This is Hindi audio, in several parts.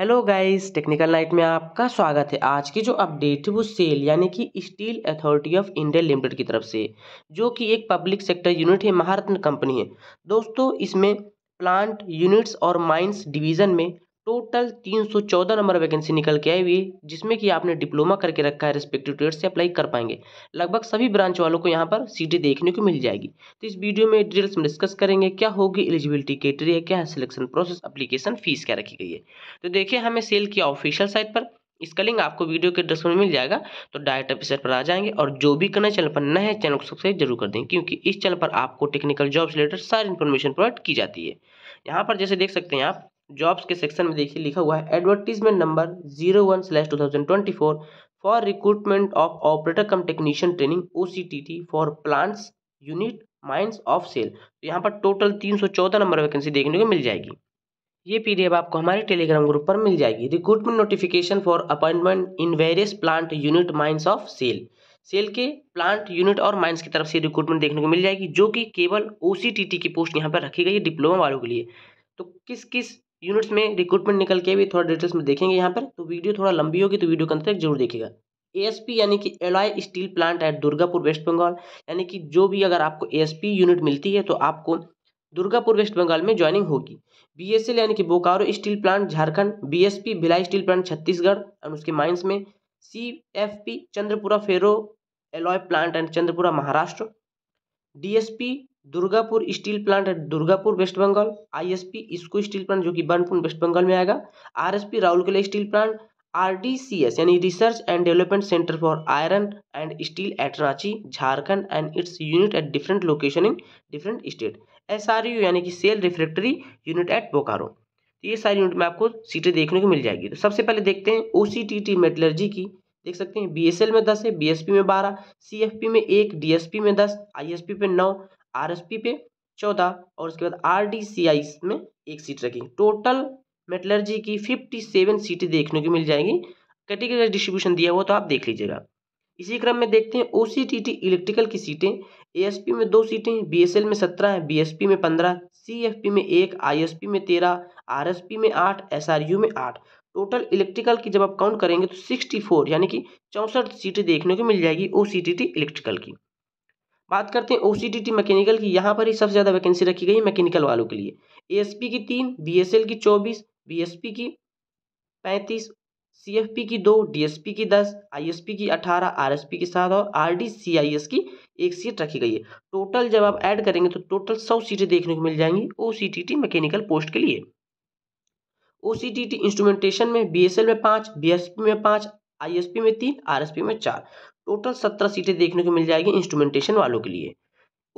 हेलो गाइस टेक्निकल नाइट में आपका स्वागत है आज की जो अपडेट है वो सेल यानी कि Steel Authority of India Limited की तरफ से जो कि एक पब्लिक सेक्टर यूनिट है महारत्न कंपनी है दोस्तों इसमें प्लांट यूनिट्स और माइंस डिवीज़न में टोटल 314 नंबर वैकेंसी निकल के आई हुई जिसमें कि आपने डिप्लोमा करके रखा है रिस्पेक्टिव ट्रेड से अप्लाई कर पाएंगे लगभग सभी ब्रांच वालों को यहाँ पर सीटें देखने को मिल जाएगी तो इस वीडियो में डिटेल्स में डिस्कस करेंगे क्या होगी एलिजिबिलिटी है क्या है सिलेक्शन प्रोसेस अप्लीकेशन फीस क्या रखी गई है तो देखिए हमें सेल की ऑफिशियल साइट पर इसका लिंक आपको वीडियो के डिस्क्रिप्शन में मिल जाएगा तो डायरेक्ट एपिसोड पर आ जाएंगे और जो भी करना चैनल पर नए चैनल को सब्सक्राइब जरूर कर दें क्योंकि इस चैनल पर आपको टेक्निकल जॉब से रिलेटेड सारी इन्फॉर्मेशन प्रोवाइड की जाती है यहाँ पर जैसे देख सकते हैं आप जॉब्स के सेक्शन में देखिए लिखा हुआ है advertisement number zero one slash two thousand twenty four for recruitment of operator cum technician training O C T T for plants unit mines of SAIL तो यहाँ पर टोटल तीन सौ चौदह नंबर वैकेंसी देखने को मिल जाएगी ये पी डी एफ आपको हमारे टेलीग्राम ग्रुप पर मिल जाएगी recruitment notification for appointment in various plant unit mines of SAIL SAIL के प्लांट यूनिट और माइंस की तरफ से रिक्रूटमेंट देखने को मिल जाएगी जो कि केवल ओ सी टी टी की पोस्ट यहाँ पर रखी गई है डिप्लोमा वालों के लिए तो किस किस यूनिट्स में रिक्रूटमेंट निकल के भी थोड़ा डिटेल्स में देखेंगे यहाँ पर तो वीडियो थोड़ा लंबी होगी तो वीडियो के अंत जरूर देखिएगा एएसपी यानी कि alloy steel plant at Durgapur West Bengal यानी कि जो भी अगर आपको एएसपी यूनिट मिलती है तो आपको दुर्गापुर वेस्ट बंगाल में ज्वाइनिंग होगी बीएसएल यानी कि Bokaro steel plant Jharkhand BSP Bhilai steel plant Chhattisgarh and उसके माइंस में C F P Chandrapura ferro alloy plant and Chandrapura Maharashtra DSP Durgapur steel plant Durgapur West Bengal ISP ISCO steel plant जो कि बर्नपुर वेस्ट बंगाल में आएगा RSP Rourkela steel plant RDCS यानी research and development centre for iron and steel at Ranchi Jharkhand and its unit at different location in different state U यानी कि SAIL refractory unit at Bokaro तो ये सारी यूनिट में आपको सीटें देखने को मिल जाएगी तो सबसे पहले देखते हैं ओ मेटलर्जी की देख सकते हैं एल में दस है पी में बारह पी में एक पी में दस पी पे नौ आरएसपी पे चौदह और उसके बाद आरडीसीआई में एक सीट रखी टोटल मेटलर्जी की फिफ्टी सेवन सीटें देखने को मिल जाएंगी कैटेगरी डिस्ट्रीब्यूशन दिया हुआ तो आप देख लीजिएगा इसी क्रम में देखते हैं ओ इलेक्ट्रिकल की सीटें एएसपी में दो सीटें एस बीएसएल में सत्रह हैं बीएसपी में पंद्रह सीएफपी में एक आईएसपी में तेरह आरएसपी में आठ एसआरयू में आठ टोटल इलेक्ट्रिकल की जब आप काउंट करेंगे तो सिक्सटी फोर यानी कि चौंसठ सीटें देखने को मिल जाएगी ओ इलेक्ट्रिकल की बात करते हैं ओ मैकेनिकल की यहाँ पर ही सबसे ज़्यादा वैकेंसी रखी गई है मैकेनिकल वालों के लिए एएसपी की तीन बी की चौबीस बीएसपी की पैंतीस सी की दो डी की दस आई की अठारह आर की सात और आर की एक सीट रखी गई है टोटल जब आप ऐड करेंगे तो टोटल सौ सीटें देखने को मिल जाएंगी ओ मैकेनिकल पोस्ट के लिए ओ इंस्ट्रूमेंटेशन में बी में पाँच बी में पाँच पी में तीन पी में चार टोटल सत्रह सीटें देखने को मिल जाएगी इंस्ट्रूमेंटेशन वालों के लिए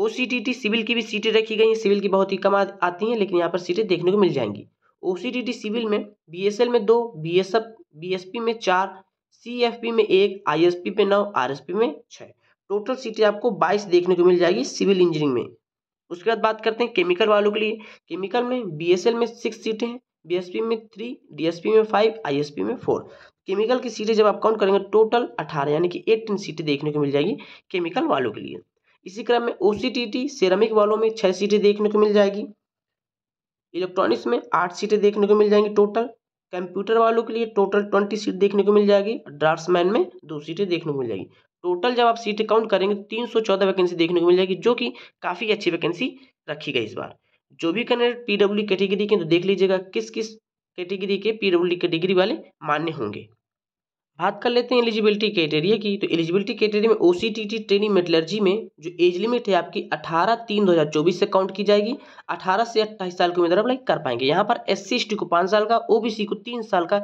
ओ सिविल की भी सीटें रखी गई हैं सिविल की बहुत ही कम आती हैं लेकिन यहाँ पर सीटें देखने को मिल जाएंगी ओ सिविल में बी में दो बी एस बीएसपी में चार सीएफपी में एक आईएसपी में नौ आरएसपी में छः टोटल सीटें आपको बाईस देखने को मिल जाएगी सिविल इंजीनियरिंग में उसके बाद बात करते हैं केमिकल वालों के लिए केमिकल में बीएसएल में सिक्स सीटें हैं बीएसपी में थ्री डीएसपी में फाइव आईएसपी में फोर केमिकल की सीटें जब आप काउंट करेंगे टोटल अठारह यानी कि एटीन सीटें देखने को मिल जाएगी केमिकल वालों के लिए इसी क्रम में ओ सेरामिक वालों में छः सीटें देखने को मिल जाएगी इलेक्ट्रॉनिक्स में आठ सीटें देखने को मिल जाएंगी टोटल कंप्यूटर वालों के लिए टोटल ट्वेंटी सीट देखने को मिल जाएगी मैन में दो सीटें देखने को मिल जाएगी टोटल जब आप सीटें काउंट करेंगे तीन सौ चौदह वैकेंसी देखने को मिल जाएगी जो कि काफ़ी अच्छी वैकेंसी रखी गई इस बार जो भी कैंडिडेट डब्ल्यू कैटेगरी के तो देख लीजिएगा किस किस कैटेगरी के डब्ल्यू कैटेगरी वाले मान्य होंगे बात कर लेते हैं एलिजिबिलिटी क्राइटेरिया की तो एलिजिबिलिटी क्राइटेरिया में OCTT T T training metallurgy में जो एज लिमिट है आपकी अठारह तीन दो हज़ार चौबीस से काउंट की जाएगी 18 से 28 साल की उम्र अप्लाई कर पाएंगे यहाँ पर एस सी एस टी को पाँच साल का ओबीसी को तीन साल का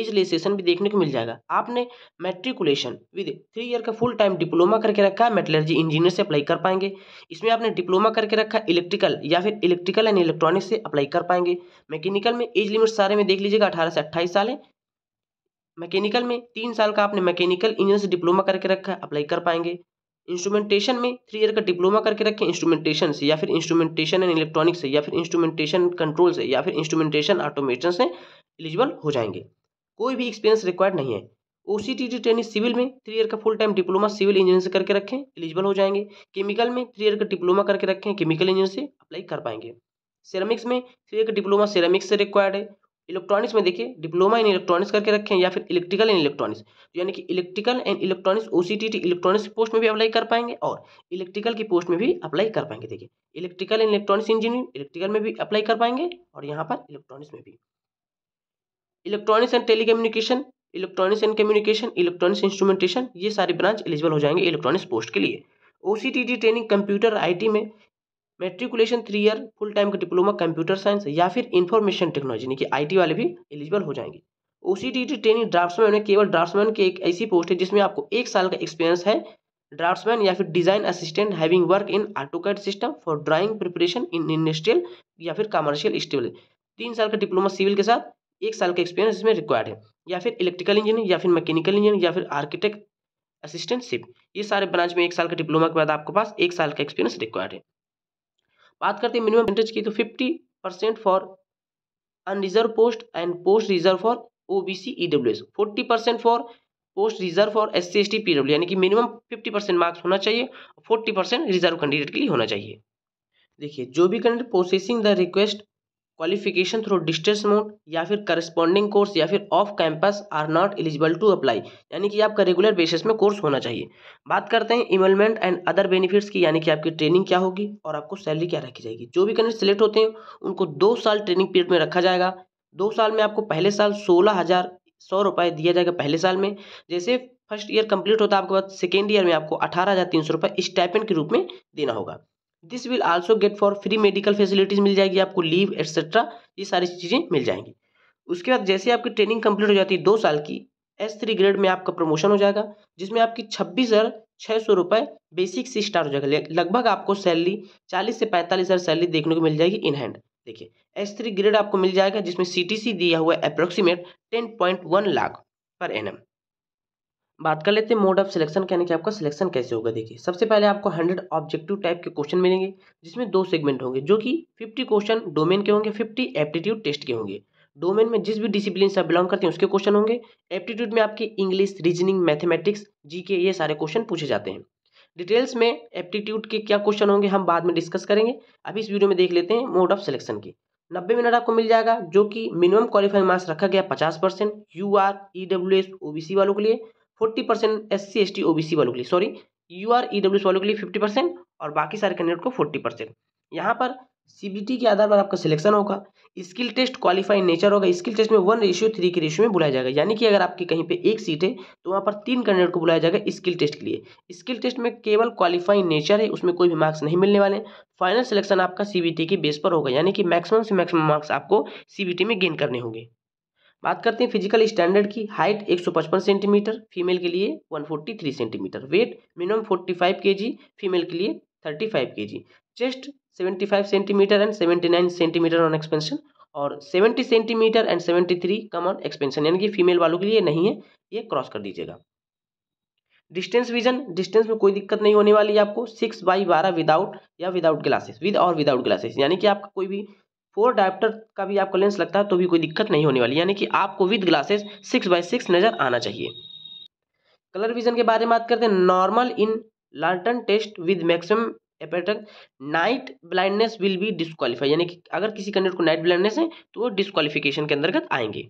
एज लेसेशन भी देखने को मिल जाएगा आपने मेट्रिकुलेशन विद थ्री ईयर का फुल टाइम डिप्लोमा करके रखा है मेटलर्जी इंजीनियर से अप्लाई कर पाएंगे इसमें आपने डिप्लोमा करके रखा इलेक्ट्रिकल या फिर इलेक्ट्रिकल एंड इलेक्ट्रॉनिक्स से अप्लाई कर पाएंगे मैकेनिकल में एज लिमिट सारे में देख लीजिएगा अठारह से अट्ठाईस साल है मैकेनिकल में तीन साल का आपने मैकेनिकल इंजीनियर से डिप्लोमा करके रखा है अप्लाई कर पाएंगे इंस्ट्रूमेंटेशन में थ्री ईयर का डिप्लोमा करके रखें इंस्ट्रूमेंटेशन से या फिर इंस्ट्रूमेंटेशन एंड इलेक्ट्रॉनिक से या फिर इंस्ट्रूमेंटेशन कंट्रोल से या फिर इंस्ट्रूमेंटेशन ऑटोमेशन से एलिजिबल हो जाएंगे कोई भी एक्सपीरियंस रिक्वायर्ड नहीं है O C T training civil में थ्री ईयर का full time diploma civil engineer से करके रखें एलिजिबल हो जाएंगे केमिकल में थ्री ईयर का डिप्लोमा करके रखें केमिकल इंजीनियर से अप्लाई कर पाएंगे सेरामिक्स में थ्री ईयर का डिप्लोमा सेरामिक्स से रिक्वायर्ड है इलेक्ट्रॉनिक्स में देखिए डिप्लोमा इन इलेक्ट्रॉनिक्स करके रखें या फिर इलेक्ट्रिकल इन इलेक्ट्रॉनिक्स तो यानी कि electrical and electronics O C electronics post में भी अप्लाई कर पाएंगे और इलेक्ट्रिकल की पोस्ट में भी अप्लाई कर पाएंगे देखिए electrical and electronics engineer electrical में भी अप्लाई कर पाएंगे और यहाँ पर इलेक्ट्रॉनिक्स में भी electronics and communication electronics and communication electronics instrumentation ये सारी ब्रांच एलिजिबल हो जाएंगे इलेक्ट्रॉनिक्स पोस्ट के लिए ओ ट्रेनिंग कंप्यूटर टी में matriculation three year full time का डिप्लोमा कंप्यूटर साइंस या फिर इन्फॉर्मेशन टेक्नोलॉजी यानी कि आईटी वाले भी एलिजिबल हो जाएंगे O C T training draftsman में केवल ड्राफ्ट्समैन की एक ऐसी पोस्ट है जिसमें आपको एक साल का एक्सपीरियंस है ड्राफ्ट्समैन या फिर design assistant having work in AutoCAD system for drawing preparation in industrial या फिर कमर्शियल स्टेबल तीन साल का डिप्लोमा सिविल के साथ एक साल का एक्सपीरियंस इसमें रिक्वायर्ड है या फिर इलेक्ट्रिकल इंजीनियर या फिर मैकेनिकल इंजीनियर या फिर आर्किटेक्ट असिस्टेंटशिप ये सारे ब्रांच में एक साल का डिप्लोमा के बाद आपके पास एक साल का एक्सपीरियंस रिक्वायर्ड है बात करते हैं मिनिमम परसेंटेज की तो fifty percent for unreserve post and post reserve for O B C E W S forty percent for post reserve for S C S T P W यानी कि मिनिमम फिफ्टी परसेंट मार्क्स होना चाहिए और फोर्टी परसेंट रिजर्व कैंडिडेट के लिए होना चाहिए देखिए जो भी candidate processing the request qualification through distance mode या फिर करस्पॉन्डिंग कोर्स या फिर off campus are not eligible to apply यानी कि आपका रेगुलर बेसिस में कोर्स होना चाहिए बात करते हैं इमेलमेंट एंड अदर बेनिफिट्स की यानी कि आपकी ट्रेनिंग क्या होगी और आपको सैलरी क्या रखी जाएगी जो भी कैंडेट सिलेक्ट होते हैं उनको दो साल ट्रेनिंग पीरियड में रखा जाएगा दो साल में आपको पहले साल सोलह हज़ार सौ रुपये दिया जाएगा पहले साल में जैसे फर्स्ट ईयर कंप्लीट होता है आपके बाद सेकेंड ईयर में आपको अठारह हज़ार तीन सौ रुपये स्टाइपेंड के रूप में देना होगा this will also get for free medical facilities मिल जाएगी आपको लीव एक्सेट्रा ये सारी चीज़ें मिल जाएंगी उसके बाद जैसे आपकी ट्रेनिंग कंप्लीट हो जाती है दो साल की एस थ्री ग्रेड में आपका प्रमोशन हो जाएगा जिसमें आपकी छब्बीस हज़ार छः सौ रुपये बेसिक से स्टार्ट हो जाएगा लगभग आपको सैलरी चालीस से पैंतालीस हज़ार सैलरी देखने को मिल जाएगी इन हैंड देखिए एस थ्री ग्रेड आपको मिल जाएगा जिसमें सी टी सी दिया हुआ है approximate ten point one lakh per N M बात कर लेते हैं मोड ऑफ सिलेक्शन यानी कि आपका सिलेक्शन कैसे होगा देखिए सबसे पहले आपको हंड्रेड ऑब्जेक्टिव टाइप के क्वेश्चन मिलेंगे जिसमें दो सेगमेंट होंगे जो कि फिफ्टी क्वेश्चन डोमेन के होंगे फिफ्टी एप्टीट्यूड टेस्ट के होंगे डोमेन में जिस भी डिसिप्लिन से आप बिलोंग करते हैं उसके क्वेश्चन होंगे एप्टीट्यूड में आपकी इंग्लिश रीजनिंग मैथमेटिक्स के ये सारे क्वेश्चन पूछे जाते हैं डिटेल्स में एप्टीट्यूड के क्या क्वेश्चन होंगे हम बाद में डिस्कस करेंगे अभी इस वीडियो में देख लेते हैं मोड ऑफ सिलेक्शन की नब्बे मिनट आपको मिल जाएगा जो कि मिनिमम क्वालिफाइंग मार्क्स रखा गया पचास percent U R E W S O B C वालों के लिए forty percent S C S T O B C वालों के लिए sorry U R E W वालों के लिए फिफ्टी परसेंट और बाकी सारे कैंडिडेट को फोर्टी परसेंट यहाँ पर टी के आधार पर आपका सिलेक्शन होगा स्किल टेस्ट क्वालिफाइड नेचर होगा स्किल टेस्ट में वन रेशियो थ्री के रेशियो में बुलाया जाएगा यानी कि अगर आपकी कहीं पे एक सीट है तो वहाँ पर तीन कैंडिडेट को बुलाया जाएगा स्किल टेस्ट के लिए स्किल टेस्ट में केवल क्वालिफाइड नेचर है उसमें कोई भी मार्क्स नहीं मिलने वाले फाइनल सिलेक्शन आपका टी के बेस पर होगा यानी कि मैक्सिमम से मैक्सिमम मार्क्स आपको टी में गेन करने होंगे बात करते हैं फिजिकल स्टैंडर्ड की हाइट 155 सेंटीमीटर फीमेल के लिए 143 centimetre weight minimum 45 kg female के लिए 35 kg chest 75 centimetre and 79 centimetre on expansion और 70 सेंटीमीटर एंड 73 कम ऑन एक्सपेंशन यानी कि फीमेल वालों के लिए नहीं है ये क्रॉस कर दीजिएगा डिस्टेंस विजन डिस्टेंस में कोई दिक्कत नहीं होने वाली है आपको सिक्स बाई बारह विदाउट या विदाउट ग्लासेस विद और विदाउट ग्लासेस यानी कि आपका कोई भी फोर डायप्टर का भी आपको लेंस लगता है तो भी कोई दिक्कत नहीं होने वाली यानी कि आपको with glasses six by six नज़र आना चाहिए कलर विजन के बारे में बात करते हैं normal in lantern test with maximum एपेटक night blindness will be disqualify यानी कि अगर किसी कैंडिडेट को नाइट ब्लाइंडनेस है तो वो डिस्कालीफिकेशन के अंतर्गत आएंगे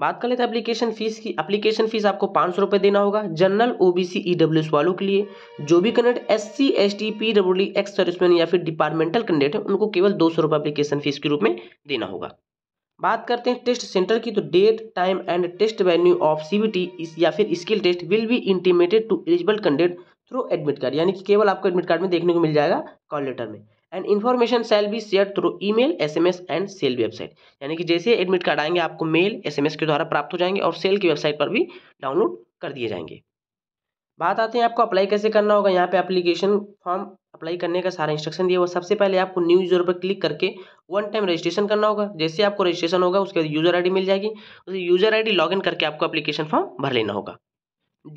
बात कर लेते हैं एप्लीकेशन फीस की एप्लीकेशन फीस आपको पाँच सौ रुपये देना होगा जनरल ओबीसी ईडब्ल्यूएस वालों के लिए जो भी candidate S C S T P W ex serviceman या फिर डिपार्टमेंटल कैंडिडेट है उनको केवल दो सौ रुपये एप्लीकेशन फीस के रूप में देना होगा बात करते हैं टेस्ट सेंटर की तो date time and test venue of CBT या फिर skill test will be intimated to eligible candidate through admit card यानी कि केवल आपको एडमिट कार्ड में देखने को मिल जाएगा कॉल लेटर में and information shall be share through email SMS and shall website यानी कि जैसे एडमिट कार्ड आएंगे आपको मेल एसएमएस के द्वारा प्राप्त हो जाएंगे और सेल की वेबसाइट पर भी डाउनलोड कर दिए जाएंगे बात आते हैं आपको अप्लाई कैसे करना होगा यहाँ पे एप्लीकेशन फॉर्म अप्लाई करने का सारा इंस्ट्रक्शन दिया हुआ सबसे पहले आपको न्यू यूज़र पर क्लिक करके वन टाइम रजिस्ट्रेशन करना होगा जैसे आपको रजिस्ट्रेशन होगा उसके बाद यूज़र डी मिल जाएगी उसे यूज़र लॉग इन करके आपको अप्लीकेशन फॉर्म भर लेना होगा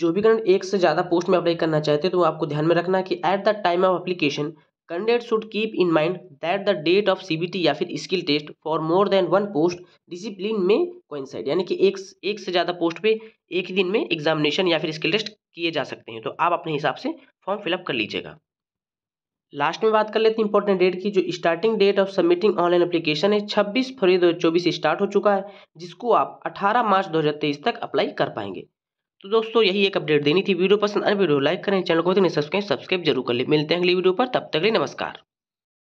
जो भी कारण एक से ज़्यादा पोस्ट में अप्लाई करना चाहते हैं तो आपको ध्यान में रखना कि at the time of application candidate should keep in mind that the date of CBT या फिर skill test for more than one post discipline में कोइंसाइड यानी कि एक एक से ज़्यादा पोस्ट पे एक ही दिन में एग्जामिनेशन या फिर स्किल टेस्ट किए जा सकते हैं तो आप अपने हिसाब से फॉर्म फिलअप कर लीजिएगा लास्ट में बात कर लेते हैं इंपॉर्टेंट डेट की जो starting date of submitting online application है छब्बीस फरवरी हज़ार चौबीस स्टार्ट हो चुका है जिसको आप अठारह मार्च तेईस तक अप्लाई कर पाएंगे तो दोस्तों यही एक अपडेट देनी थी वीडियो पसंद आए वीडियो लाइक करें चैनल को तो सब्सक्राइब सब्सक्राइब जरूर कर ले मिलते हैं अगली वीडियो पर तब तक ले नमस्कार